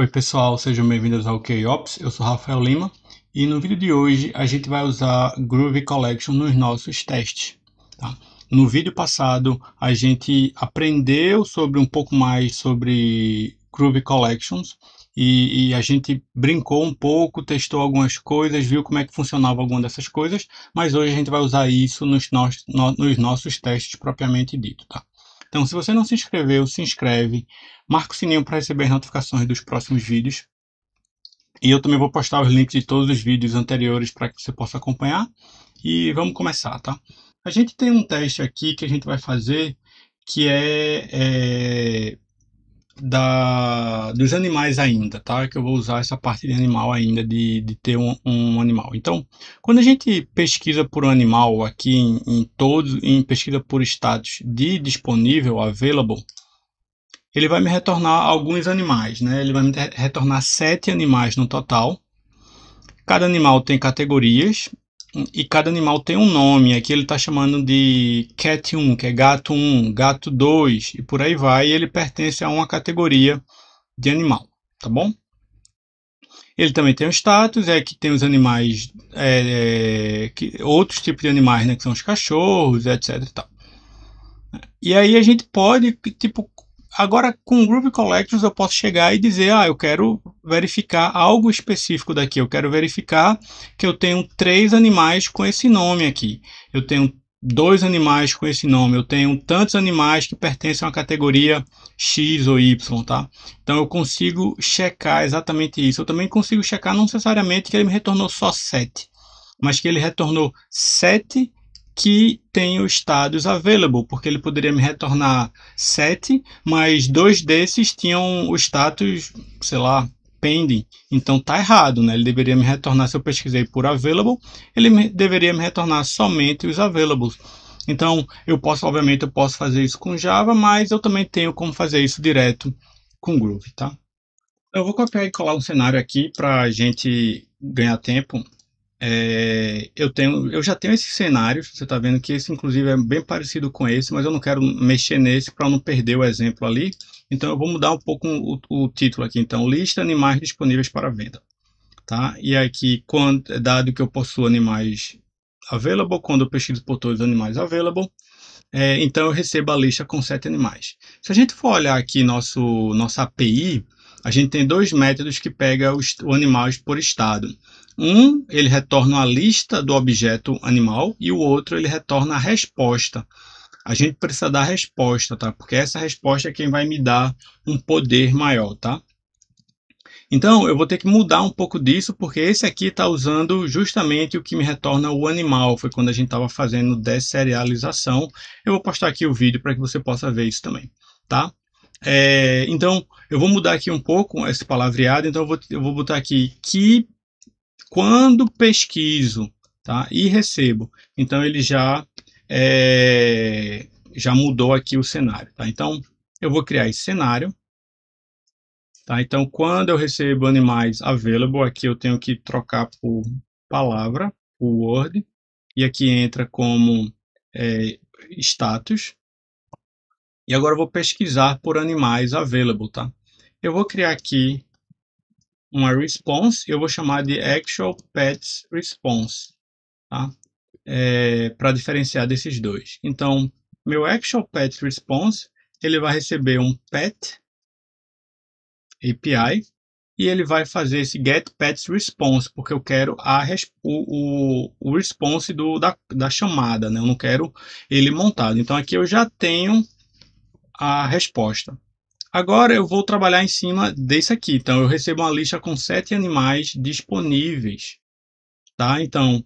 Oi pessoal, sejam bem-vindos ao KOps, eu sou Rafael Lima e no vídeo de hoje a gente vai usar Groovy Collection nos nossos testes. Tá? No vídeo passado a gente aprendeu sobre um pouco mais sobre Groovy Collections e, e, a gente brincou um pouco, testou algumas coisas, viu como é que funcionava alguma dessas coisas, mas hoje a gente vai usar isso nos, no, nos nossos testes propriamente dito. Tá? Então, se você não se inscreveu, se inscreve, marca o sininho para receber as notificações dos próximos vídeos. E eu também vou postar os links de todos os vídeos anteriores para que você possa acompanhar. E vamos começar, tá? A gente tem um teste aqui que a gente vai fazer que é, é da, dos animais ainda, tá? Que eu vou usar essa parte de animal ainda, de, de ter um, um animal. Então, quando a gente pesquisa por um animal aqui em, em todos, em pesquisa por status de disponível, available, ele vai me retornar alguns animais, né? Ele vai me retornar sete animais no total. Cada animal tem categorias e cada animal tem um nome. Aqui ele está chamando de cat 1, que é gato 1, gato 2 e por aí vai. ele pertence a uma categoria de animal, tá bom? Ele também tem o status, é que tem os animais, é, é, que, outros tipos de animais, né, que são os cachorros, etc e tal. E aí a gente pode, tipo, Agora, com o Groove Collections, eu posso chegar e dizer: ah, eu quero verificar algo específico daqui. Eu quero verificar que eu tenho três animais com esse nome aqui. Eu tenho dois animais com esse nome. Eu tenho tantos animais que pertencem à categoria X ou Y, tá? Então eu consigo checar exatamente isso. Eu também consigo checar não necessariamente que ele me retornou só 7, mas que ele retornou 7 que tem os estados available, porque ele poderia me retornar 7, mas dois desses tinham o status, sei lá, pending. Então tá errado, né? Ele deveria me retornar, se eu pesquisei por available, ele me, deveria me retornar somente os availables. Então, eu posso, obviamente, eu posso fazer isso com Java, mas eu também tenho como fazer isso direto com Groove, tá? Eu vou copiar e colar um cenário aqui para a gente ganhar tempo é, eu, tenho, eu já tenho esse cenário, você está vendo que esse, inclusive, é bem parecido com esse, mas eu não quero mexer nesse para não perder o exemplo ali. Então, eu vou mudar um pouco o, o título aqui. Então, lista animais disponíveis para venda. Tá? E aqui, quando, dado que eu possuo animais available, quando eu pesquiso por todos os animais available, é, então eu recebo a lista com sete animais. Se a gente for olhar aqui nosso, nossa API, a gente tem dois métodos que pega o, o animais por estado. Um ele retorna a lista do objeto animal e o outro ele retorna a resposta. A gente precisa dar a resposta, tá? Porque essa resposta é quem vai me dar um poder maior, tá? Então, eu vou ter que mudar um pouco disso, porque esse aqui está usando justamente o que me retorna o animal. Foi quando a gente estava fazendo desserialização. Eu vou postar aqui o vídeo para que você possa ver isso também, tá? É, então, eu vou mudar aqui um pouco esse palavreado. Então, eu vou, eu vou botar aqui que quando pesquiso tá, e recebo, então ele já, é, já mudou aqui o cenário. Tá? Então, eu vou criar esse cenário. Tá? Então, quando eu recebo animais available, aqui eu tenho que trocar por palavra, por word, e aqui entra como é, status. E agora eu vou pesquisar por animais available, tá? Eu vou criar aqui uma response, eu vou chamar de actual pets response, tá? É, para diferenciar desses dois. Então, meu actual pet response, ele vai receber um pet API e ele vai fazer esse get pets response, porque eu quero a o, o, o response do, da, da chamada, né? Eu não quero ele montado. Então aqui eu já tenho a resposta agora eu vou trabalhar em cima desse aqui. Então, eu recebo uma lista com sete animais disponíveis. Tá? Então,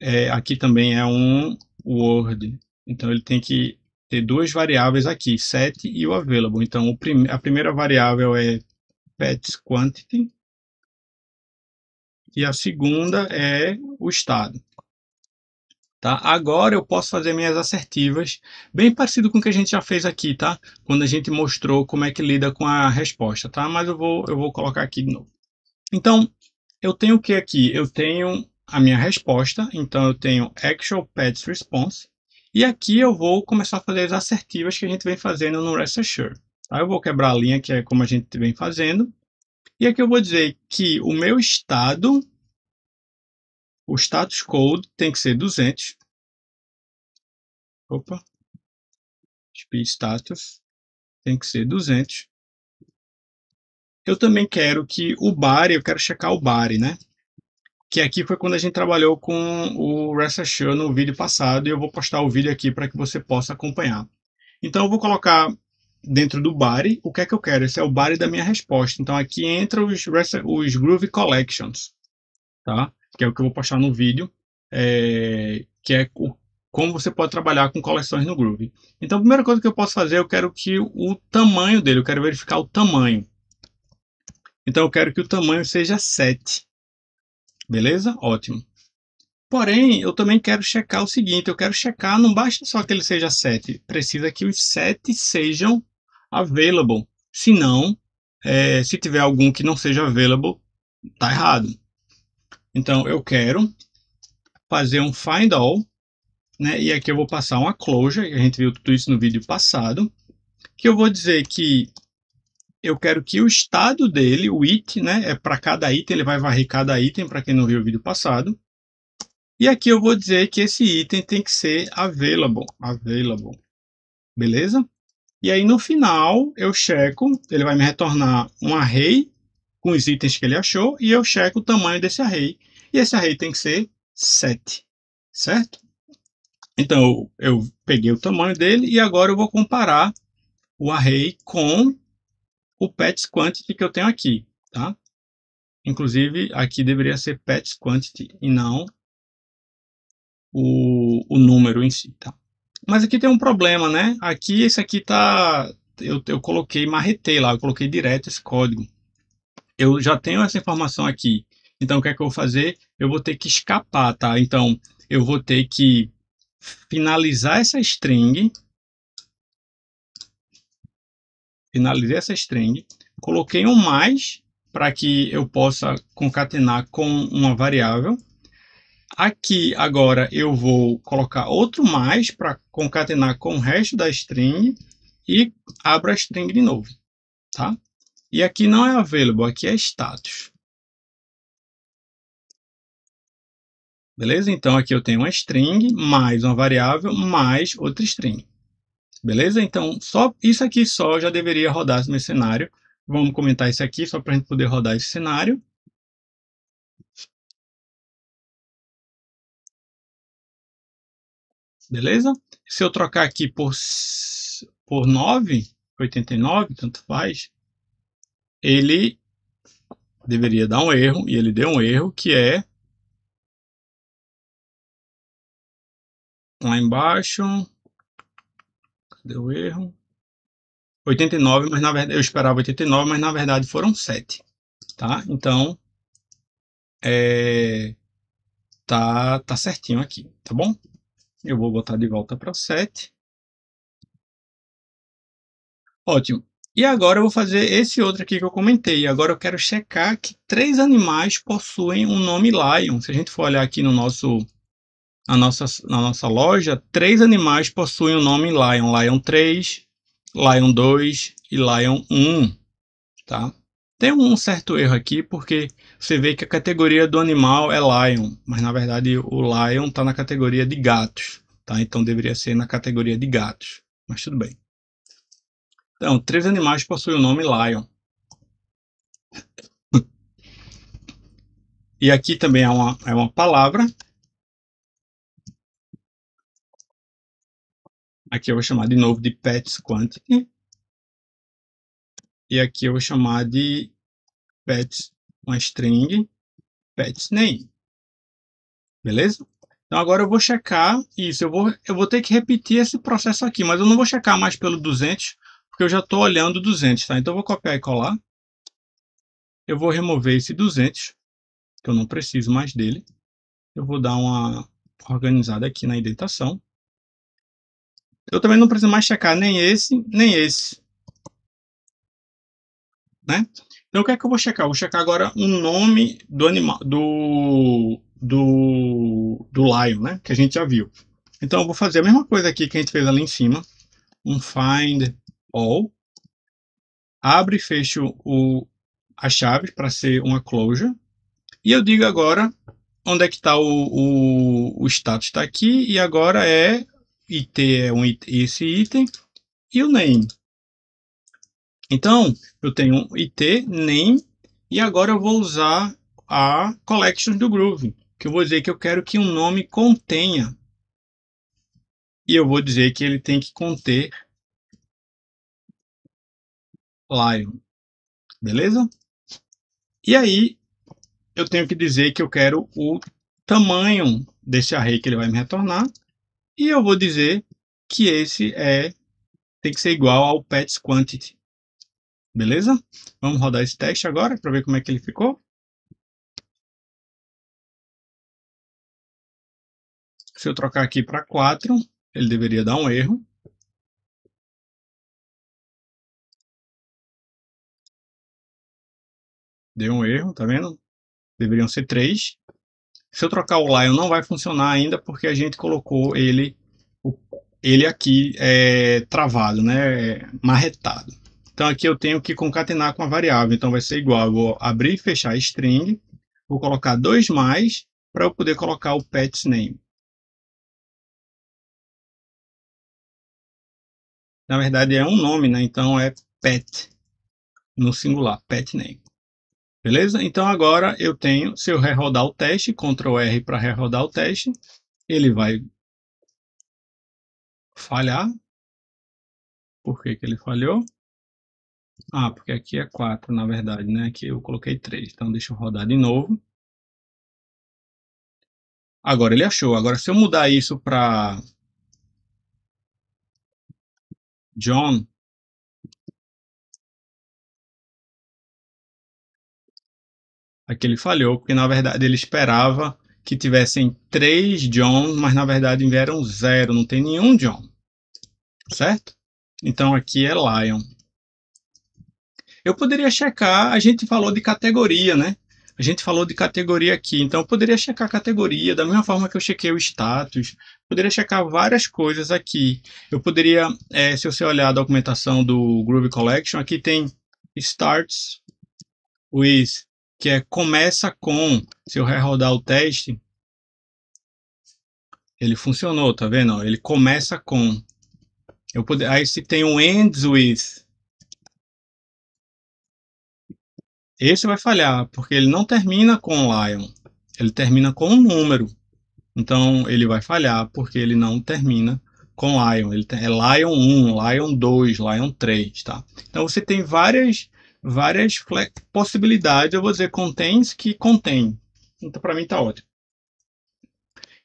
é, aqui também é um Word. Então, ele tem que ter duas variáveis aqui, set e o available. Então, o prim a primeira variável é pets quantity. E a segunda é o estado. Tá? Agora eu posso fazer minhas assertivas, bem parecido com o que a gente já fez aqui, tá? Quando a gente mostrou como é que lida com a resposta, tá? Mas eu vou, eu vou colocar aqui de novo. Então, eu tenho o que aqui? Eu tenho a minha resposta, então eu tenho actual pets response, e aqui eu vou começar a fazer as assertivas que a gente vem fazendo no Rest Assure. Tá? Eu vou quebrar a linha, que é como a gente vem fazendo, e aqui eu vou dizer que o meu estado o status code tem que ser 200. Opa. Speed status tem que ser 200. Eu também quero que o bar, eu quero checar o bar, né? Que aqui foi quando a gente trabalhou com o Rest Assure no vídeo passado e eu vou postar o vídeo aqui para que você possa acompanhar. Então eu vou colocar dentro do body, o que é que eu quero? Esse é o body da minha resposta. Então aqui entra os, os Groove Collections, tá? que é o que eu vou postar no vídeo, é, que é o, como você pode trabalhar com coleções no Groove. Então, a primeira coisa que eu posso fazer, eu quero que o tamanho dele, eu quero verificar o tamanho. Então, eu quero que o tamanho seja 7. Beleza? Ótimo. Porém, eu também quero checar o seguinte, eu quero checar, não basta só que ele seja 7, precisa que os 7 sejam available. Se não, é, se tiver algum que não seja available, tá errado. Então, eu quero fazer um find all, né? E aqui eu vou passar uma closure, a gente viu tudo isso no vídeo passado, que eu vou dizer que eu quero que o estado dele, o it, né, é para cada item, ele vai varrer cada item para quem não viu o vídeo passado. E aqui eu vou dizer que esse item tem que ser available, available. Beleza? E aí no final eu checo, ele vai me retornar um array com os itens que ele achou e eu checo o tamanho desse array. E esse array tem que ser 7, certo? Então, eu peguei o tamanho dele e agora eu vou comparar o array com o pets quantity que eu tenho aqui, tá? Inclusive, aqui deveria ser pets quantity e não o, o número em si, tá? Mas aqui tem um problema, né? Aqui, esse aqui tá... Eu, eu coloquei, marretei lá, eu coloquei direto esse código eu já tenho essa informação aqui. Então, o que é que eu vou fazer? Eu vou ter que escapar, tá? Então, eu vou ter que finalizar essa string. Finalizei essa string. Coloquei um mais para que eu possa concatenar com uma variável. Aqui, agora, eu vou colocar outro mais para concatenar com o resto da string e abro a string de novo, tá? E aqui não é available, aqui é status. Beleza? Então, aqui eu tenho uma string, mais uma variável, mais outra string. Beleza? Então, só isso aqui só já deveria rodar no cenário. Vamos comentar isso aqui, só para a gente poder rodar esse cenário. Beleza? Se eu trocar aqui por, por 9, 89, tanto faz, ele deveria dar um erro, e ele deu um erro, que é lá embaixo. Cadê o erro? 89, mas na verdade eu esperava 89, mas na verdade foram 7, tá? Então é, tá tá certinho aqui, tá bom? Eu vou botar de volta para 7. Ótimo. E agora eu vou fazer esse outro aqui que eu comentei. Agora eu quero checar que três animais possuem um nome Lion. Se a gente for olhar aqui no nosso, na, nossa, na nossa loja, três animais possuem o um nome Lion. Lion 3, Lion 2 e Lion 1. Tá? Tem um certo erro aqui, porque você vê que a categoria do animal é Lion, mas na verdade o Lion está na categoria de gatos. Tá? Então deveria ser na categoria de gatos, mas tudo bem. Então, três animais possuem o nome Lion. E aqui também é uma, é uma palavra. Aqui eu vou chamar de novo de pets quantity. E aqui eu vou chamar de pets uma string pets name. Beleza? Então agora eu vou checar isso. Eu vou, eu vou ter que repetir esse processo aqui, mas eu não vou checar mais pelo 200, porque eu já estou olhando 200, tá? Então eu vou copiar e colar. Eu vou remover esse 200, que eu não preciso mais dele. Eu vou dar uma organizada aqui na indentação. Eu também não preciso mais checar nem esse, nem esse. Né? Então o que é que eu vou checar? Eu vou checar agora o nome do animal, do, do, do lion, né? Que a gente já viu. Então eu vou fazer a mesma coisa aqui que a gente fez ali em cima. Um find all, abre e fecho o, a chave para ser uma closure, e eu digo agora onde é que está o, o, o status está aqui, e agora é IT é um, esse item, e o name. Então, eu tenho IT, name, e agora eu vou usar a collection do Groove, que eu vou dizer que eu quero que um nome contenha. E eu vou dizer que ele tem que conter Lion. Beleza? E aí, eu tenho que dizer que eu quero o tamanho desse array que ele vai me retornar. E eu vou dizer que esse é tem que ser igual ao pets quantity. Beleza? Vamos rodar esse teste agora para ver como é que ele ficou. Se eu trocar aqui para 4, ele deveria dar um erro. Deu um erro, tá vendo? Deveriam ser três. Se eu trocar o Lion, não vai funcionar ainda, porque a gente colocou ele, ele aqui é, travado, né? marretado. Então aqui eu tenho que concatenar com a variável. Então vai ser igual, vou abrir e fechar string, vou colocar dois mais para eu poder colocar o pet name. Na verdade é um nome, né? Então é pet no singular, pet name. Beleza? Então agora eu tenho, se eu rerodar o teste, Ctrl R para rerodar o teste, ele vai falhar. Por que, que ele falhou? Ah, porque aqui é 4, na verdade, né? Aqui eu coloquei 3. Então deixa eu rodar de novo. Agora ele achou. Agora se eu mudar isso para John Aqui ele falhou, porque na verdade ele esperava que tivessem três John, mas na verdade vieram zero, não tem nenhum John, certo? Então aqui é Lion. Eu poderia checar, a gente falou de categoria, né? A gente falou de categoria aqui, então eu poderia checar a categoria da mesma forma que eu chequei o status, poderia checar várias coisas aqui. Eu poderia, é, se você olhar a documentação do Groove Collection, aqui tem starts with que é começa com, se eu rodar o teste, ele funcionou, tá vendo? Ele começa com. Eu poder, aí se tem um ends with, esse vai falhar, porque ele não termina com lion, ele termina com um número. Então ele vai falhar porque ele não termina com lion, ele tem, é lion 1, lion 2, lion 3, tá? Então você tem várias várias possibilidades, eu vou dizer contens que contém. Então, para mim está ótimo.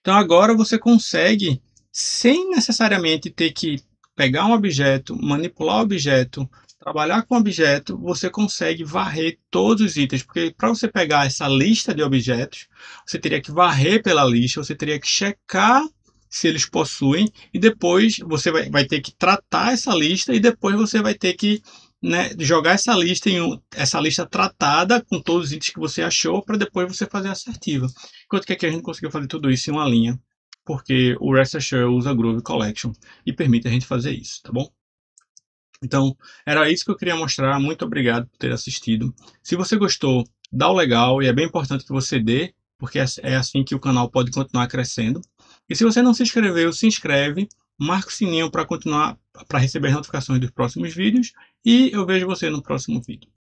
Então, agora você consegue, sem necessariamente ter que pegar um objeto, manipular o objeto, trabalhar com o objeto, você consegue varrer todos os itens, porque para você pegar essa lista de objetos, você teria que varrer pela lista, você teria que checar se eles possuem, e depois você vai, vai ter que tratar essa lista, e depois você vai ter que né, jogar essa lista em essa lista tratada com todos os itens que você achou para depois você fazer a assertiva. Enquanto que aqui a gente conseguiu fazer tudo isso em uma linha, porque o Rest Assure usa Groove Collection e permite a gente fazer isso, tá bom? Então, era isso que eu queria mostrar. Muito obrigado por ter assistido. Se você gostou, dá o legal e é bem importante que você dê, porque é, é assim que o canal pode continuar crescendo. E se você não se inscreveu, se inscreve marque o sininho para continuar para receber as notificações dos próximos vídeos e eu vejo você no próximo vídeo.